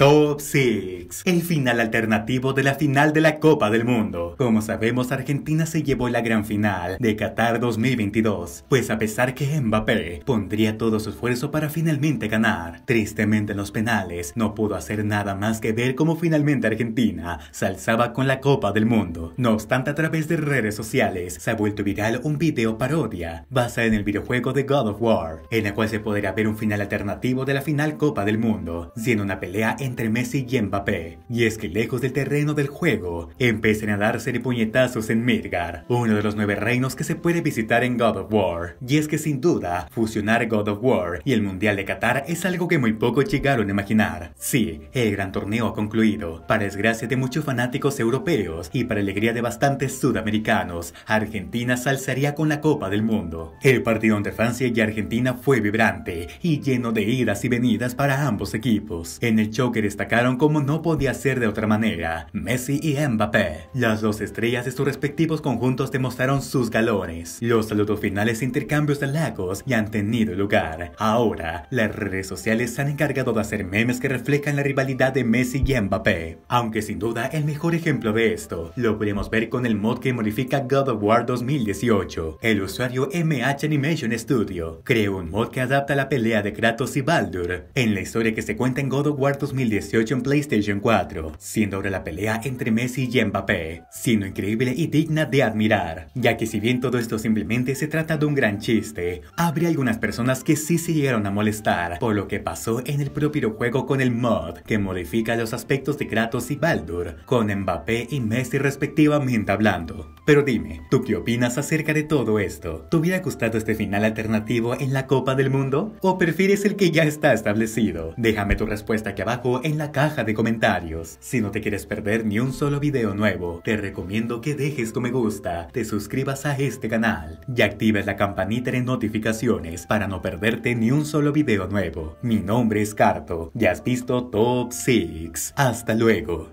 Top 6. El final alternativo de la final de la Copa del Mundo. Como sabemos, Argentina se llevó la gran final de Qatar 2022, pues a pesar que Mbappé pondría todo su esfuerzo para finalmente ganar, tristemente en los penales no pudo hacer nada más que ver cómo finalmente Argentina se alzaba con la Copa del Mundo. No obstante, a través de redes sociales se ha vuelto viral un video parodia basado en el videojuego de God of War, en la cual se podrá ver un final alternativo de la final Copa del Mundo, siendo una pelea en entre Messi y Mbappé. Y es que lejos del terreno del juego, empiezan a darse de puñetazos en Midgar, uno de los nueve reinos que se puede visitar en God of War. Y es que sin duda, fusionar God of War y el Mundial de Qatar es algo que muy pocos llegaron a imaginar. Sí, el gran torneo ha concluido, para desgracia de muchos fanáticos europeos y para alegría de bastantes sudamericanos, Argentina se con la Copa del Mundo. El partido entre Francia y Argentina fue vibrante y lleno de idas y venidas para ambos equipos. En el choque destacaron como no podía ser de otra manera, Messi y Mbappé. Las dos estrellas de sus respectivos conjuntos demostraron sus galones, Los saludos finales e intercambios de lagos ya han tenido lugar. Ahora, las redes sociales se han encargado de hacer memes que reflejan la rivalidad de Messi y Mbappé. Aunque sin duda el mejor ejemplo de esto lo podemos ver con el mod que modifica God of War 2018. El usuario MH Animation Studio creó un mod que adapta la pelea de Kratos y Baldur. En la historia que se cuenta en God of War 2018, 18 en PlayStation 4, siendo ahora la pelea entre Messi y Mbappé, siendo increíble y digna de admirar, ya que si bien todo esto simplemente se trata de un gran chiste, habría algunas personas que sí se llegaron a molestar por lo que pasó en el propio juego con el mod, que modifica los aspectos de Kratos y Baldur, con Mbappé y Messi respectivamente hablando. Pero dime, ¿tú qué opinas acerca de todo esto? ¿Te hubiera gustado este final alternativo en la Copa del Mundo? ¿O prefieres el que ya está establecido? Déjame tu respuesta aquí abajo en la caja de comentarios. Si no te quieres perder ni un solo video nuevo, te recomiendo que dejes tu me gusta, te suscribas a este canal y actives la campanita de notificaciones para no perderte ni un solo video nuevo. Mi nombre es Carto, ya has visto Top 6. Hasta luego.